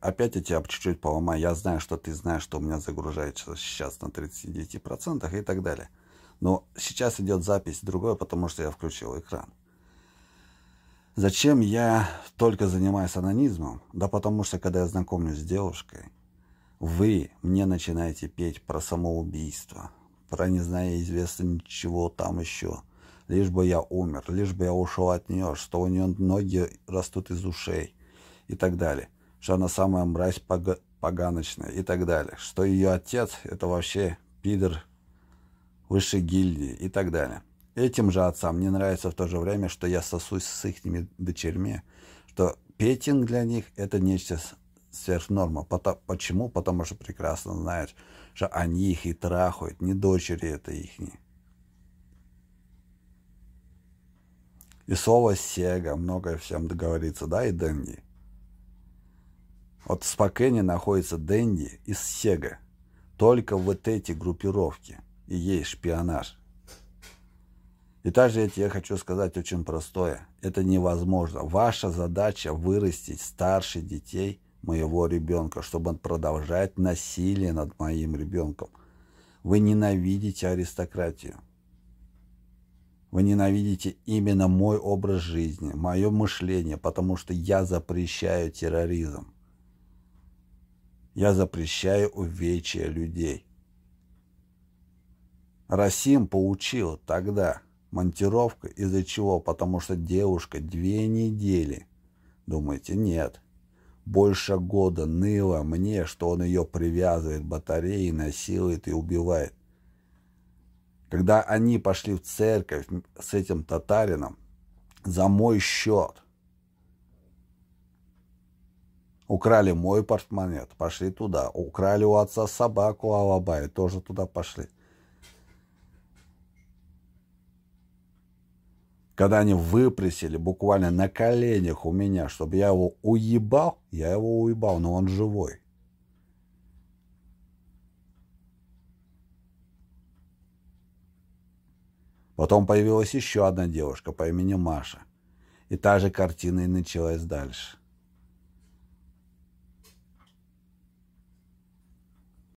Опять я тебя чуть-чуть поломаю. Я знаю, что ты знаешь, что у меня загружается сейчас на 39% и так далее. Но сейчас идет запись другая, потому что я включил экран. Зачем я только занимаюсь анонизмом? Да потому что, когда я знакомлюсь с девушкой, вы мне начинаете петь про самоубийство, про не знаю, известно ничего там еще. Лишь бы я умер, лишь бы я ушел от нее, что у нее ноги растут из ушей и так далее что она самая мразь пога поганочная и так далее, что ее отец – это вообще пидор высшей гильдии и так далее. Этим же отцам не нравится в то же время, что я сосусь с их дочерьми, что петинг для них – это нечто сверхнорма. Потому, почему? Потому что прекрасно знают, что они их и трахают, не дочери это ихние. И слово Сега многое всем договорится, да, и Дэнди? От Спокене находится Дэнди из Сега. Только вот эти группировки и есть шпионаж. И также я тебе хочу сказать очень простое. Это невозможно. Ваша задача вырастить старше детей моего ребенка, чтобы он продолжать насилие над моим ребенком. Вы ненавидите аристократию. Вы ненавидите именно мой образ жизни, мое мышление, потому что я запрещаю терроризм. Я запрещаю увечья людей. Расим получил тогда. монтировку из-за чего? Потому что девушка две недели. Думаете, нет. Больше года ныло мне, что он ее привязывает батареей, насилует и убивает. Когда они пошли в церковь с этим татарином, за мой счет – Украли мой портмонет, пошли туда. Украли у отца собаку Алабая, тоже туда пошли. Когда они выпросили буквально на коленях у меня, чтобы я его уебал, я его уебал, но он живой. Потом появилась еще одна девушка по имени Маша. И та же картина и началась дальше.